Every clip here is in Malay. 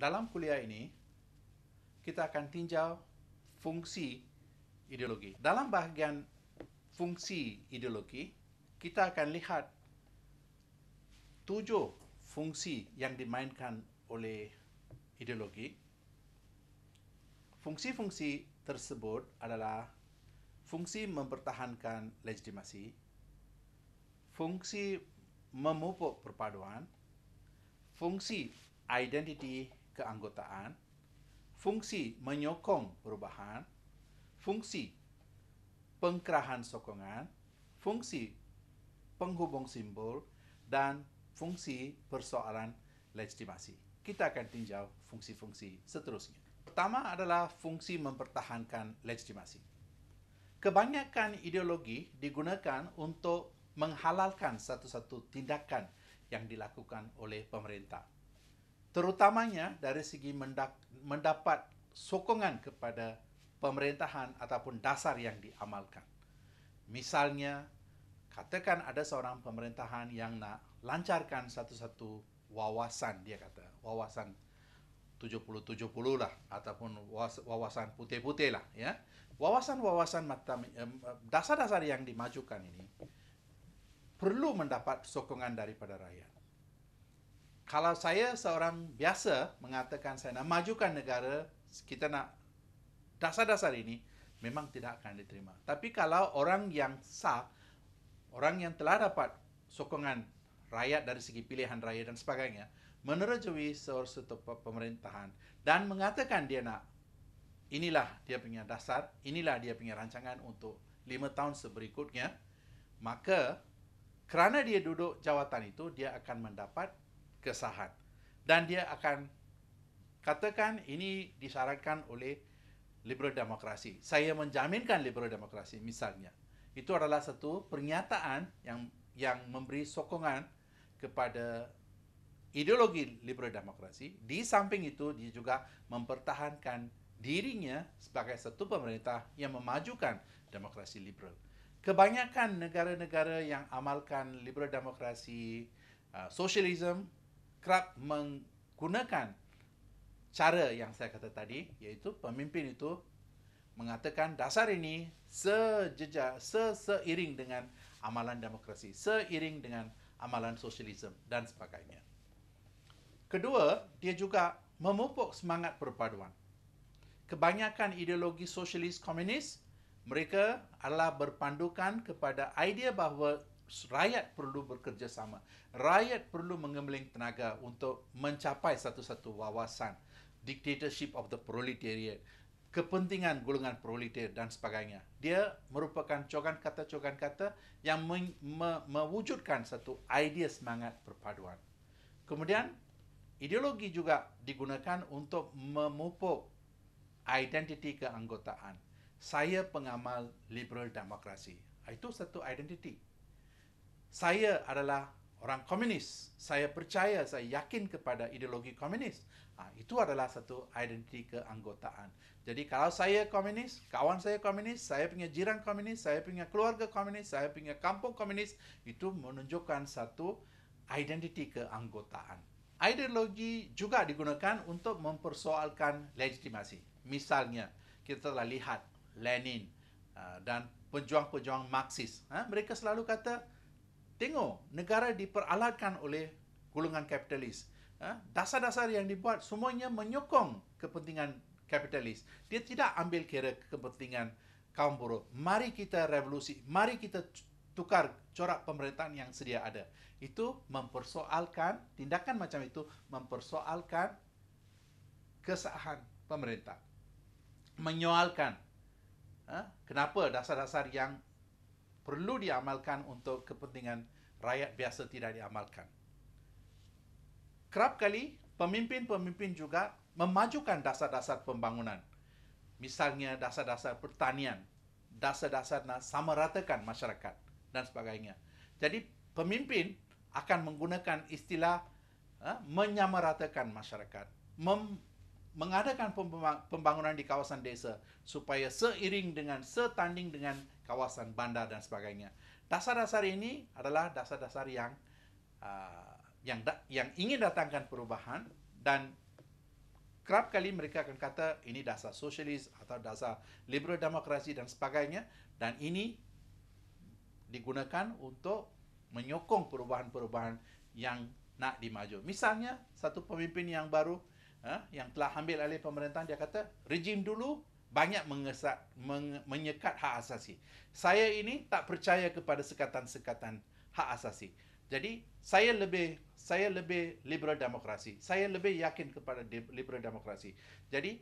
Dalam kuliah ini, kita akan tinjau fungsi ideologi. Dalam bahagian fungsi ideologi, kita akan lihat tujuh fungsi yang dimainkan oleh ideologi. Fungsi-fungsi tersebut adalah fungsi mempertahankan legitimasi, fungsi memupuk perpaduan, fungsi identiti keanggotaan, fungsi menyokong perubahan, fungsi pengkerahan sokongan, fungsi penghubung simbol, dan fungsi persoalan legitimasi. Kita akan tinjau fungsi-fungsi seterusnya. Pertama adalah fungsi mempertahankan legitimasi. Kebanyakan ideologi digunakan untuk menghalalkan satu-satu tindakan yang dilakukan oleh pemerintah terutamanya dari segi mendapat sokongan kepada pemerintahan ataupun dasar yang diamalkan. Misalnya, katakan ada seorang pemerintahan yang nak lancarkan satu-satu wawasan, dia kata, wawasan 70-70 lah, ataupun wawasan putih-putih lah. Ya. Wawasan-wawasan dasar-dasar yang dimajukan ini perlu mendapat sokongan daripada rakyat kalau saya seorang biasa mengatakan saya nak majukan negara, kita nak dasar-dasar ini, memang tidak akan diterima. Tapi kalau orang yang sah, orang yang telah dapat sokongan rakyat dari segi pilihan raya dan sebagainya, menerjui sesuatu pemerintahan dan mengatakan dia nak inilah dia punya dasar, inilah dia punya rancangan untuk lima tahun seberikutnya, maka kerana dia duduk jawatan itu, dia akan mendapat kesahan dan dia akan katakan ini disarankan oleh liberal demokrasi. Saya menjaminkan liberal demokrasi misalnya. Itu adalah satu pernyataan yang yang memberi sokongan kepada ideologi liberal demokrasi. Di samping itu dia juga mempertahankan dirinya sebagai satu pemerintah yang memajukan demokrasi liberal. Kebanyakan negara-negara yang amalkan liberal demokrasi, uh, sosialisme kerap menggunakan cara yang saya kata tadi iaitu pemimpin itu mengatakan dasar ini sejejak seiring dengan amalan demokrasi seiring dengan amalan sosialisme dan sebagainya kedua dia juga memupuk semangat perpaduan kebanyakan ideologi sosialis komunis mereka adalah berpandukan kepada idea bahawa rakyat perlu bekerjasama. Rakyat perlu mengembeling tenaga untuk mencapai satu-satu wawasan. Dictatorship of the proletariat. Kepentingan golongan proletariat dan sebagainya. Dia merupakan cogan kata-cogan kata yang me- me- mewujudkan satu idea semangat perpaduan. Kemudian, ideologi juga digunakan untuk memupuk identiti keanggotaan. Saya pengamal liberal demokrasi. Itu satu identiti saya adalah orang komunis. Saya percaya, saya yakin kepada ideologi komunis. Ha, itu adalah satu identiti keanggotaan. Jadi kalau saya komunis, kawan saya komunis, saya punya jiran komunis, saya punya keluarga komunis, saya punya kampung komunis, itu menunjukkan satu identiti keanggotaan. Ideologi juga digunakan untuk mempersoalkan legitimasi. Misalnya, kita telah lihat Lenin ah, dan pejuang-pejuang Marxis. Ah, mereka selalu kata, tengok negara diperalatkan oleh golongan kapitalis. Ha? Dasar-dasar yang dibuat semuanya menyokong kepentingan kapitalis. Dia tidak ambil kira kepentingan kaum buruh. Mari kita revolusi, mari kita tukar corak pemerintahan yang sedia ada. Itu mempersoalkan, tindakan macam itu mempersoalkan kesahan pemerintah. Menyoalkan ha? kenapa dasar-dasar yang perlu diamalkan untuk kepentingan rakyat biasa tidak diamalkan. Kerap kali, pemimpin-pemimpin juga memajukan dasar-dasar pembangunan. Misalnya, dasar-dasar pertanian, dasar-dasar nak sama ratakan masyarakat dan sebagainya. Jadi, pemimpin akan menggunakan istilah ha, menyamaratakan masyarakat, mem mengadakan pembangunan di kawasan desa supaya seiring dengan setanding dengan kawasan bandar dan sebagainya. Dasar-dasar ini adalah dasar-dasar yang uh, yang da- yang ingin datangkan perubahan dan kerap kali mereka akan kata ini dasar sosialis atau dasar liberal demokrasi dan sebagainya dan ini digunakan untuk menyokong perubahan-perubahan yang nak dimaju. Misalnya satu pemimpin yang baru uh, yang telah ambil oleh pemerintahan dia kata rejim dulu banyak mengesat, men- menyekat hak asasi. Saya ini tak percaya kepada sekatan-sekatan hak asasi. Jadi saya lebih saya lebih liberal demokrasi. Saya lebih yakin kepada de- liberal demokrasi. Jadi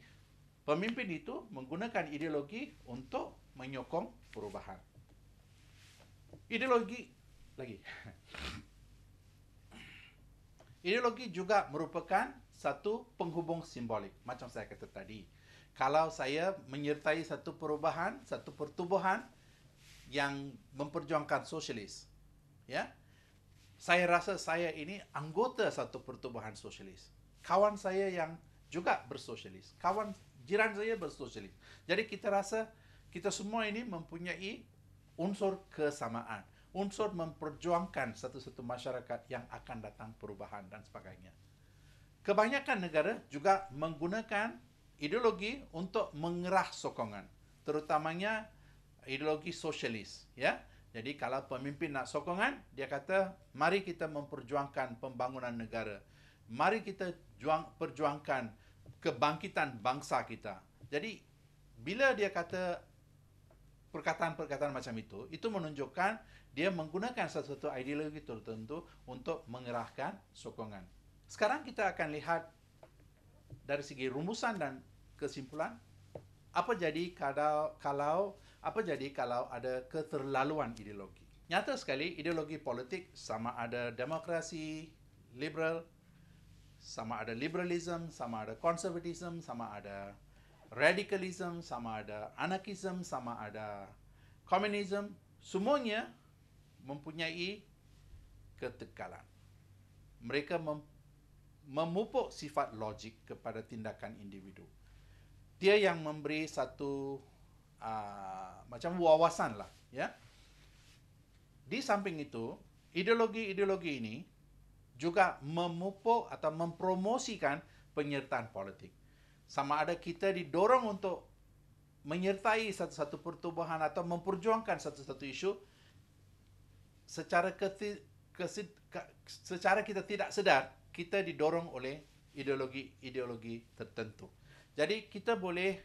pemimpin itu menggunakan ideologi untuk menyokong perubahan. Ideologi lagi. Ideologi juga merupakan satu penghubung simbolik macam saya kata tadi kalau saya menyertai satu perubahan satu pertubuhan yang memperjuangkan sosialis ya saya rasa saya ini anggota satu pertubuhan sosialis kawan saya yang juga bersosialis kawan jiran saya bersosialis jadi kita rasa kita semua ini mempunyai unsur kesamaan unsur memperjuangkan satu-satu masyarakat yang akan datang perubahan dan sebagainya Kebanyakan negara juga menggunakan ideologi untuk mengerah sokongan, terutamanya ideologi sosialis, ya. Jadi kalau pemimpin nak sokongan, dia kata, "Mari kita memperjuangkan pembangunan negara. Mari kita juang perjuangkan kebangkitan bangsa kita." Jadi bila dia kata perkataan-perkataan macam itu, itu menunjukkan dia menggunakan satu-satu ideologi tertentu untuk mengerahkan sokongan. Sekarang kita akan lihat dari segi rumusan dan kesimpulan apa jadi kalau kalau apa jadi kalau ada keterlaluan ideologi. Nyata sekali ideologi politik sama ada demokrasi liberal sama ada liberalism, sama ada konservatism, sama ada radikalism, sama ada anarkism, sama ada komunism, semuanya mempunyai ketegalan. Mereka mempunyai memupuk sifat logik kepada tindakan individu. Dia yang memberi satu uh, macam wawasan lah, ya. Di samping itu, ideologi-ideologi ini juga memupuk atau mempromosikan penyertaan politik. Sama ada kita didorong untuk menyertai satu-satu pertubuhan atau memperjuangkan satu-satu isu secara keti, kesid, ke, secara kita tidak sedar kita didorong oleh ideologi-ideologi tertentu. Jadi kita boleh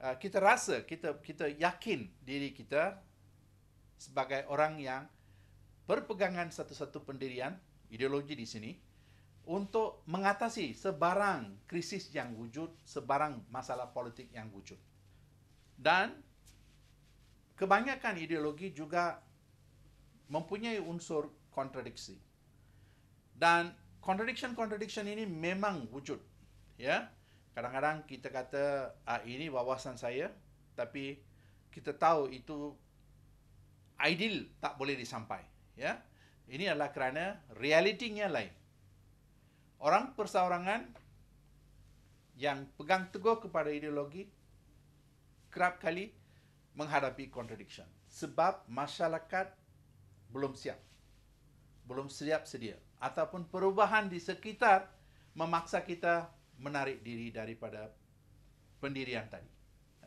uh, kita rasa kita kita yakin diri kita sebagai orang yang berpegangan satu-satu pendirian ideologi di sini untuk mengatasi sebarang krisis yang wujud, sebarang masalah politik yang wujud. Dan kebanyakan ideologi juga mempunyai unsur kontradiksi. Dan contradiction contradiction ini memang wujud ya kadang-kadang kita kata ah ini wawasan saya tapi kita tahu itu ideal tak boleh disampai ya ini adalah kerana realitinya lain orang perseorangan yang pegang teguh kepada ideologi kerap kali menghadapi contradiction sebab masyarakat belum siap belum siap sedia ataupun perubahan di sekitar memaksa kita menarik diri daripada pendirian tadi.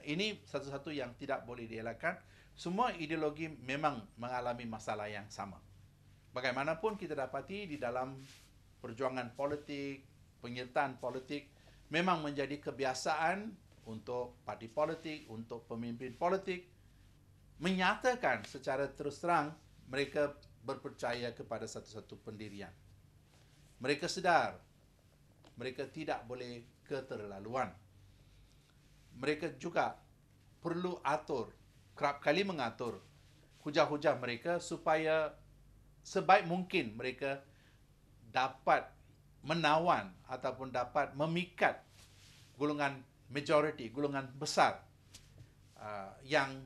Ini satu-satu yang tidak boleh dielakkan. Semua ideologi memang mengalami masalah yang sama. Bagaimanapun kita dapati di dalam perjuangan politik, penyertaan politik memang menjadi kebiasaan untuk parti politik, untuk pemimpin politik menyatakan secara terus terang mereka berpercaya kepada satu-satu pendirian. Mereka sedar mereka tidak boleh keterlaluan. Mereka juga perlu atur, kerap kali mengatur hujah-hujah mereka supaya sebaik mungkin mereka dapat menawan ataupun dapat memikat golongan majoriti, golongan besar uh, yang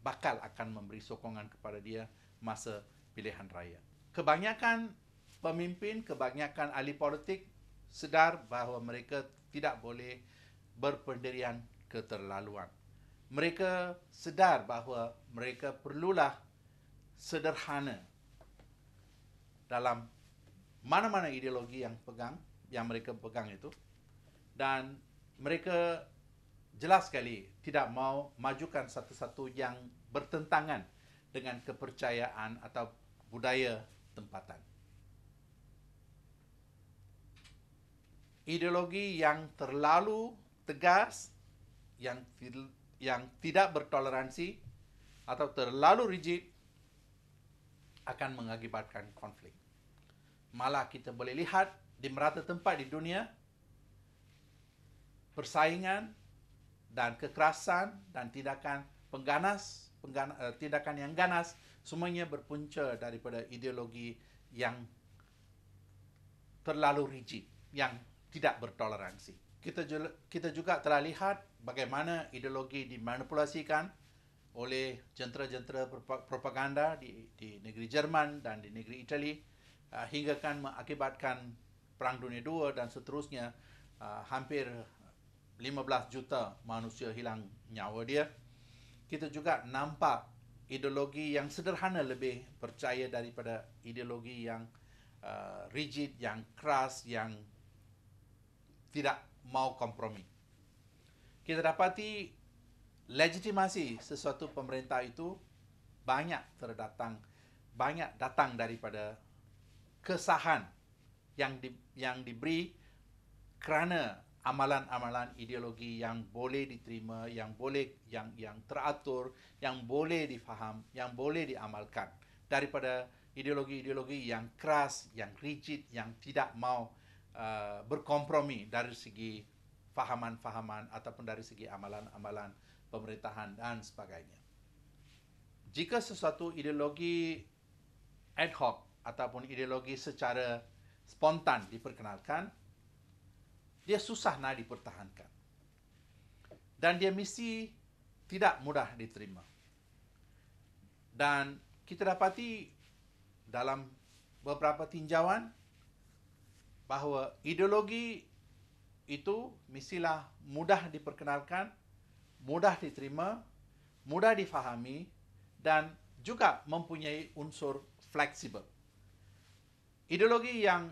bakal akan memberi sokongan kepada dia masa pilihan raya. Kebanyakan pemimpin kebanyakan ahli politik sedar bahawa mereka tidak boleh berpendirian keterlaluan. Mereka sedar bahawa mereka perlulah sederhana dalam mana-mana ideologi yang pegang yang mereka pegang itu dan mereka jelas sekali tidak mau majukan satu-satu yang bertentangan dengan kepercayaan atau budaya tempatan. ideologi yang terlalu tegas yang yang tidak bertoleransi atau terlalu rigid akan mengakibatkan konflik. Malah kita boleh lihat di merata tempat di dunia persaingan dan kekerasan dan tindakan pengganas, pengganas eh, tindakan yang ganas semuanya berpunca daripada ideologi yang terlalu rigid yang tidak bertoleransi. Kita kita juga telah lihat bagaimana ideologi dimanipulasikan oleh jentera-jentera propaganda di di negeri Jerman dan di negeri Itali uh, hingga kan mengakibatkan Perang Dunia II dan seterusnya uh, hampir 15 juta manusia hilang nyawa dia. Kita juga nampak ideologi yang sederhana lebih percaya daripada ideologi yang uh, rigid, yang keras, yang tidak mau kompromi. Kita dapati legitimasi sesuatu pemerintah itu banyak terdatang banyak datang daripada kesahan yang di, yang diberi kerana amalan-amalan ideologi yang boleh diterima, yang boleh yang yang teratur, yang boleh difaham, yang boleh diamalkan daripada ideologi-ideologi yang keras, yang rigid, yang tidak mau Uh, berkompromi dari segi fahaman-fahaman ataupun dari segi amalan-amalan pemerintahan dan sebagainya. Jika sesuatu ideologi ad hoc ataupun ideologi secara spontan diperkenalkan, dia susah nak dipertahankan. Dan dia mesti tidak mudah diterima. Dan kita dapati dalam beberapa tinjauan, bahawa ideologi itu mestilah mudah diperkenalkan, mudah diterima, mudah difahami dan juga mempunyai unsur fleksibel. Ideologi yang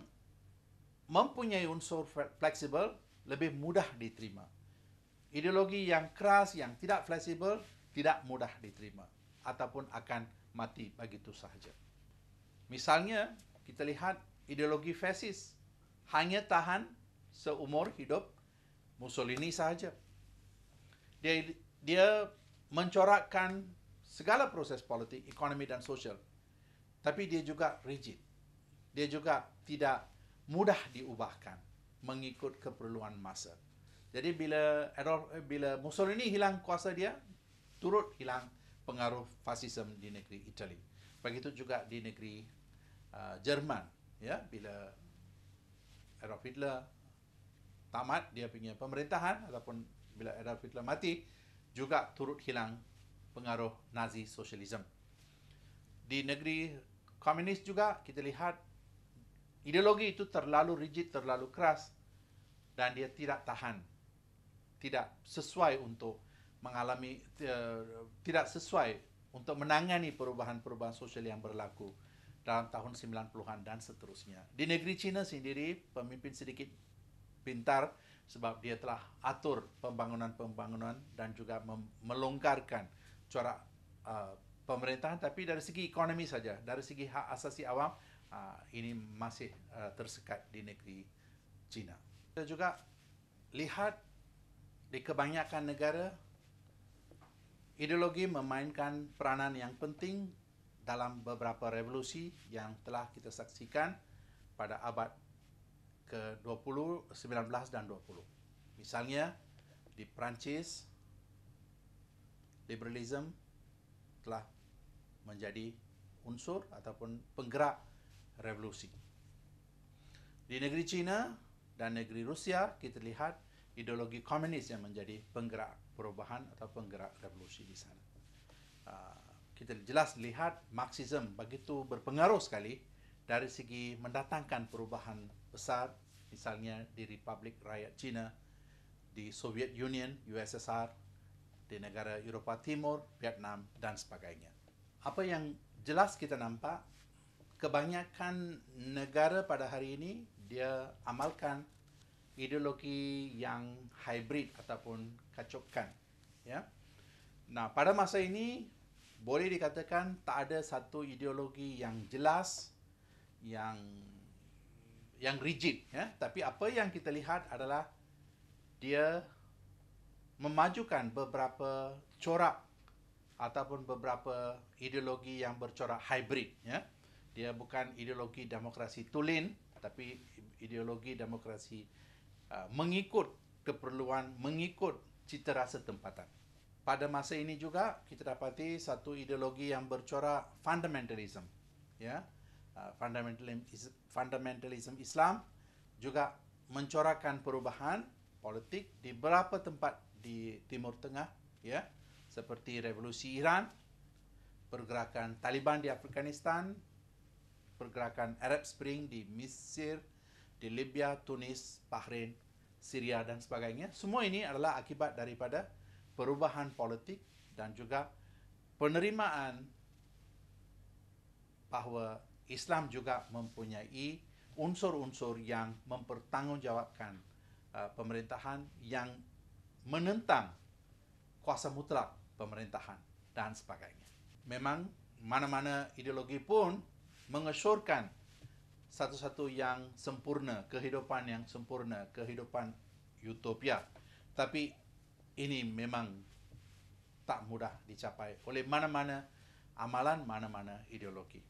mempunyai unsur fleksibel lebih mudah diterima. Ideologi yang keras, yang tidak fleksibel, tidak mudah diterima ataupun akan mati begitu sahaja. Misalnya, kita lihat ideologi fasis hanya tahan seumur hidup Mussolini sahaja. Dia, dia mencorakkan segala proses politik, ekonomi dan sosial. Tapi dia juga rigid. Dia juga tidak mudah diubahkan mengikut keperluan masa. Jadi bila Adolf, bila Mussolini hilang kuasa dia, turut hilang pengaruh fasisme di negeri Itali. Begitu juga di negeri uh, Jerman. Ya, bila Adolf Hitler tamat dia punya pemerintahan ataupun bila Adolf Hitler mati juga turut hilang pengaruh Nazi sosialism. Di negeri komunis juga kita lihat ideologi itu terlalu rigid, terlalu keras dan dia tidak tahan. Tidak sesuai untuk mengalami eh, tidak sesuai untuk menangani perubahan-perubahan sosial yang berlaku dalam tahun 90-an dan seterusnya. Di negeri China sendiri, pemimpin sedikit pintar sebab dia telah atur pembangunan-pembangunan dan juga mem- melonggarkan corak uh, pemerintahan tapi dari segi ekonomi saja, dari segi hak asasi awam uh, ini masih uh, tersekat di negeri China. Kita juga lihat di kebanyakan negara ideologi memainkan peranan yang penting dalam beberapa revolusi yang telah kita saksikan pada abad ke-20, 19 dan 20. Misalnya di Perancis, liberalism telah menjadi unsur ataupun penggerak revolusi. Di negeri China dan negeri Rusia, kita lihat ideologi komunis yang menjadi penggerak perubahan atau penggerak revolusi di sana. Uh, kita jelas lihat Marxism begitu berpengaruh sekali dari segi mendatangkan perubahan besar misalnya di Republik Rakyat China, di Soviet Union, USSR, di negara Eropah Timur, Vietnam dan sebagainya. Apa yang jelas kita nampak, kebanyakan negara pada hari ini dia amalkan ideologi yang hybrid ataupun kacukan. Ya. Nah, pada masa ini boleh dikatakan tak ada satu ideologi yang jelas yang yang rigid ya tapi apa yang kita lihat adalah dia memajukan beberapa corak ataupun beberapa ideologi yang bercorak hybrid ya dia bukan ideologi demokrasi tulen tapi ideologi demokrasi uh, mengikut keperluan mengikut cita rasa tempatan pada masa ini juga kita dapati satu ideologi yang bercorak fundamentalism ya ah, fundamentalism fundamentalism Islam juga mencorakkan perubahan politik di beberapa tempat di Timur Tengah ya seperti revolusi Iran pergerakan Taliban di Afghanistan pergerakan Arab Spring di Mesir di Libya Tunis Bahrain Syria dan sebagainya semua ini adalah akibat daripada perubahan politik dan juga penerimaan bahawa Islam juga mempunyai unsur-unsur yang mempertanggungjawabkan uh, pemerintahan yang menentang kuasa mutlak pemerintahan dan sebagainya. Memang mana-mana ideologi pun mengesyorkan satu-satu yang sempurna, kehidupan yang sempurna, kehidupan utopia. Tapi ini memang tak mudah dicapai oleh mana-mana amalan, mana-mana ideologi.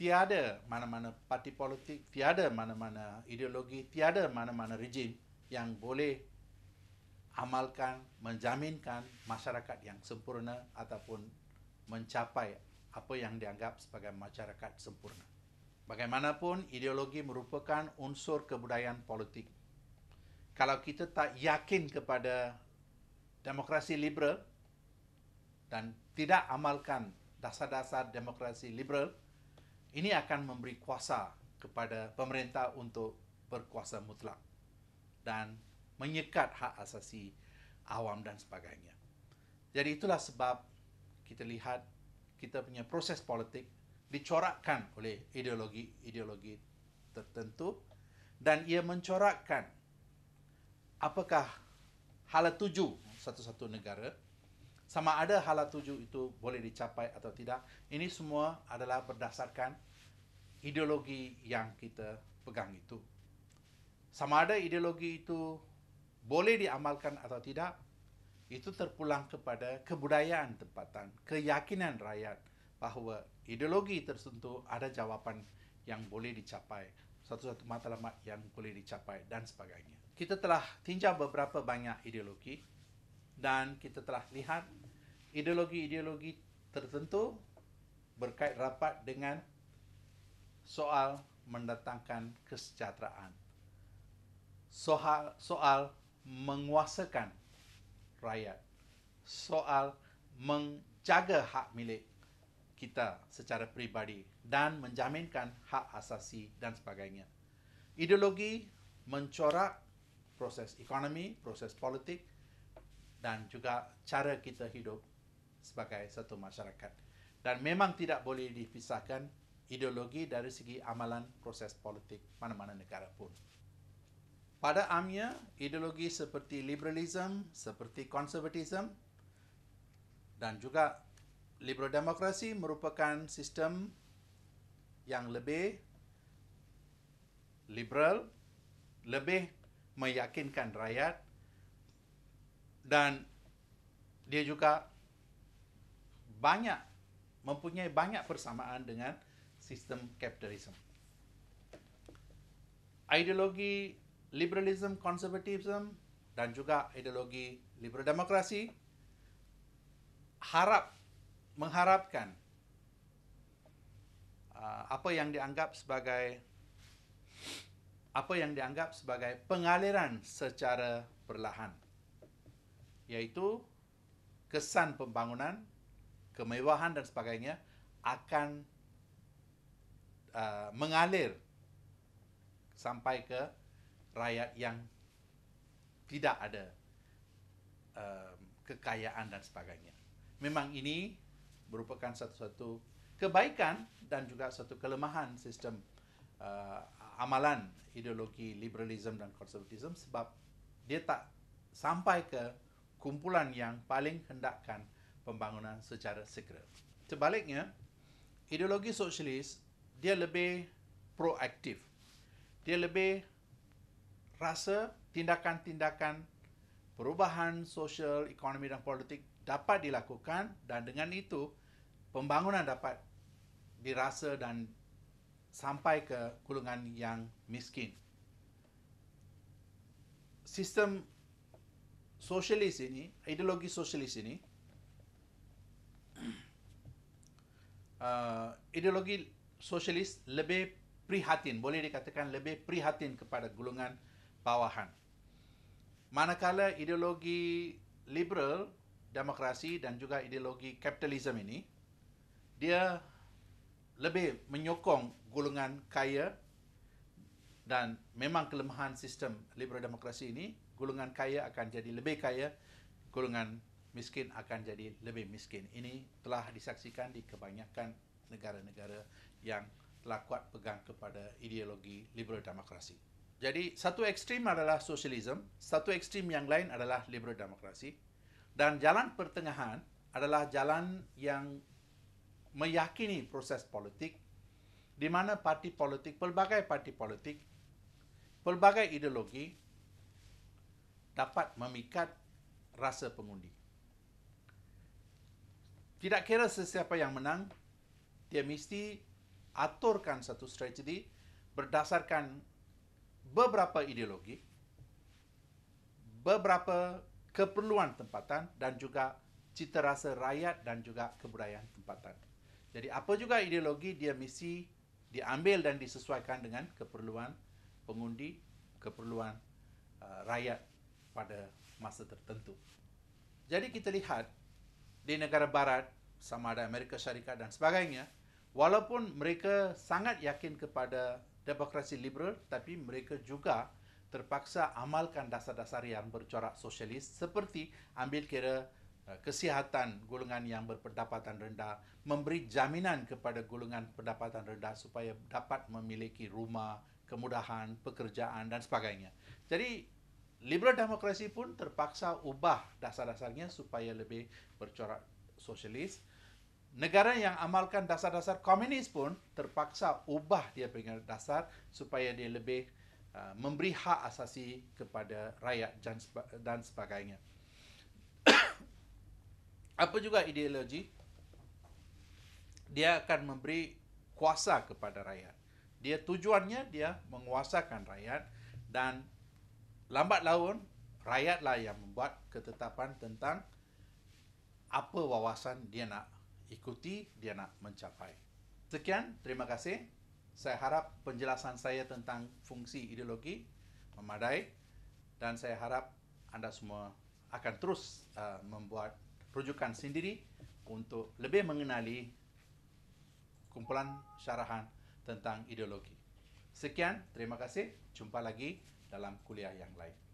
Tiada mana-mana parti politik, tiada mana-mana ideologi, tiada mana-mana rejim yang boleh amalkan, menjaminkan masyarakat yang sempurna ataupun mencapai apa yang dianggap sebagai masyarakat sempurna. Bagaimanapun, ideologi merupakan unsur kebudayaan politik kalau kita tak yakin kepada demokrasi liberal dan tidak amalkan dasar-dasar demokrasi liberal, ini akan memberi kuasa kepada pemerintah untuk berkuasa mutlak dan menyekat hak asasi awam dan sebagainya. Jadi itulah sebab kita lihat kita punya proses politik dicorakkan oleh ideologi-ideologi tertentu dan ia mencorakkan apakah hala tuju satu-satu negara sama ada hala tuju itu boleh dicapai atau tidak ini semua adalah berdasarkan ideologi yang kita pegang itu sama ada ideologi itu boleh diamalkan atau tidak itu terpulang kepada kebudayaan tempatan keyakinan rakyat bahawa ideologi tertentu ada jawapan yang boleh dicapai satu-satu matlamat yang boleh dicapai dan sebagainya kita telah tinjau beberapa banyak ideologi dan kita telah lihat ideologi-ideologi tertentu berkait rapat dengan soal mendatangkan kesejahteraan. Soal, soal menguasakan rakyat. Soal menjaga hak milik kita secara peribadi dan menjaminkan hak asasi dan sebagainya. Ideologi mencorak proses ekonomi, proses politik dan juga cara kita hidup sebagai satu masyarakat. Dan memang tidak boleh dipisahkan ideologi dari segi amalan proses politik mana-mana negara pun. Pada amnya, ideologi seperti liberalism, seperti konservatism dan juga liberal demokrasi merupakan sistem yang lebih liberal, lebih meyakinkan rakyat dan dia juga banyak mempunyai banyak persamaan dengan sistem kapitalisme. Ideologi liberalism, conservatism dan juga ideologi liberal demokrasi harap mengharapkan uh, apa yang dianggap sebagai apa yang dianggap sebagai pengaliran secara perlahan iaitu kesan pembangunan kemewahan dan sebagainya akan uh, mengalir sampai ke rakyat yang tidak ada uh, kekayaan dan sebagainya. Memang ini merupakan satu-satu kebaikan dan juga satu kelemahan sistem uh, amalan ideologi liberalism dan konservatism sebab dia tak sampai ke kumpulan yang paling hendakkan pembangunan secara segera. Sebaliknya, ideologi sosialis dia lebih proaktif. Dia lebih rasa tindakan-tindakan perubahan sosial, ekonomi dan politik dapat dilakukan dan dengan itu pembangunan dapat dirasa dan sampai ke golongan yang miskin. Sistem sosialis ini, ideologi sosialis ini, uh, ideologi sosialis lebih prihatin, boleh dikatakan lebih prihatin kepada golongan bawahan. Manakala ideologi liberal, demokrasi dan juga ideologi kapitalisme ini, dia lebih menyokong golongan kaya dan memang kelemahan sistem liberal demokrasi ini golongan kaya akan jadi lebih kaya golongan miskin akan jadi lebih miskin ini telah disaksikan di kebanyakan negara-negara yang telah kuat pegang kepada ideologi liberal demokrasi jadi satu ekstrem adalah sosialisme, satu ekstrem yang lain adalah liberal demokrasi dan jalan pertengahan adalah jalan yang meyakini proses politik di mana parti politik, pelbagai parti politik, pelbagai ideologi dapat memikat rasa pengundi. Tidak kira sesiapa yang menang, dia mesti aturkan satu strategi berdasarkan beberapa ideologi, beberapa keperluan tempatan dan juga cita rasa rakyat dan juga kebudayaan tempatan. Jadi apa juga ideologi dia misi diambil dan disesuaikan dengan keperluan pengundi, keperluan uh, rakyat pada masa tertentu. Jadi kita lihat di negara barat sama ada Amerika Syarikat dan sebagainya, walaupun mereka sangat yakin kepada demokrasi liberal tapi mereka juga terpaksa amalkan dasar-dasar yang bercorak sosialis seperti ambil kira Eh, kesihatan golongan yang berpendapatan rendah, memberi jaminan kepada golongan pendapatan rendah supaya dapat memiliki rumah, kemudahan, pekerjaan dan sebagainya. Jadi liberal demokrasi pun terpaksa ubah dasar-dasarnya supaya lebih bercorak sosialis. Negara yang amalkan dasar-dasar komunis pun terpaksa ubah dia punya dasar supaya dia lebih uh, memberi hak asasi kepada rakyat dan sebagainya apa juga ideologi dia akan memberi kuasa kepada rakyat dia tujuannya dia menguasakan rakyat dan lambat laun rakyatlah yang membuat ketetapan tentang apa wawasan dia nak ikuti dia nak mencapai sekian terima kasih saya harap penjelasan saya tentang fungsi ideologi memadai dan saya harap anda semua akan terus uh, membuat rujukan sendiri untuk lebih mengenali kumpulan syarahan tentang ideologi. Sekian, terima kasih. Jumpa lagi dalam kuliah yang lain.